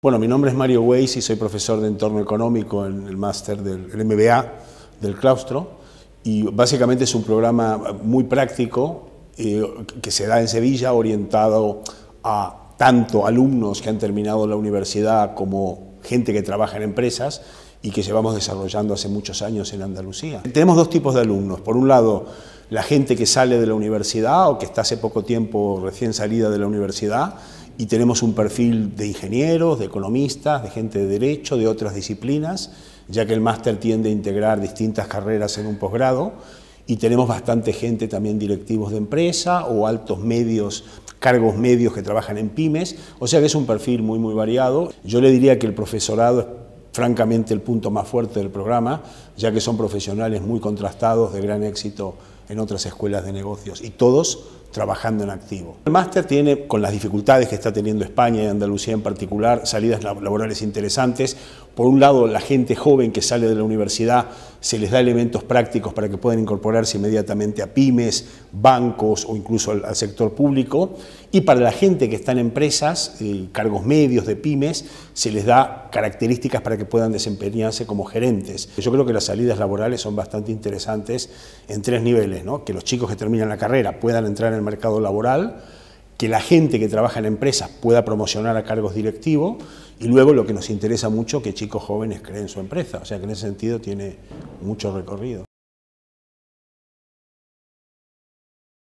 Bueno, mi nombre es Mario Weiss y soy profesor de entorno económico en el máster del MBA del claustro y básicamente es un programa muy práctico eh, que se da en Sevilla orientado a tanto alumnos que han terminado la universidad como gente que trabaja en empresas y que llevamos desarrollando hace muchos años en Andalucía. Tenemos dos tipos de alumnos. Por un lado, la gente que sale de la universidad o que está hace poco tiempo recién salida de la universidad y tenemos un perfil de ingenieros, de economistas, de gente de derecho, de otras disciplinas, ya que el máster tiende a integrar distintas carreras en un posgrado y tenemos bastante gente también directivos de empresa o altos medios, cargos medios que trabajan en pymes, o sea que es un perfil muy muy variado. Yo le diría que el profesorado es francamente el punto más fuerte del programa, ya que son profesionales muy contrastados, de gran éxito en otras escuelas de negocios y todos trabajando en activo. El máster tiene, con las dificultades que está teniendo España y Andalucía en particular, salidas laborales interesantes. Por un lado, la gente joven que sale de la universidad se les da elementos prácticos para que puedan incorporarse inmediatamente a pymes bancos o incluso al, sector público, y para la gente que está en empresas, eh, cargos medios de pymes, se les da características para que puedan desempeñarse como gerentes. Yo creo que las salidas laborales son bastante interesantes en tres niveles, ¿no? que los chicos que terminan la carrera puedan entrar en el mercado laboral, que la gente que trabaja en empresas pueda promocionar a cargos directivos y luego lo que nos interesa mucho, que chicos jóvenes creen su empresa. O sea que en ese sentido tiene mucho recorrido.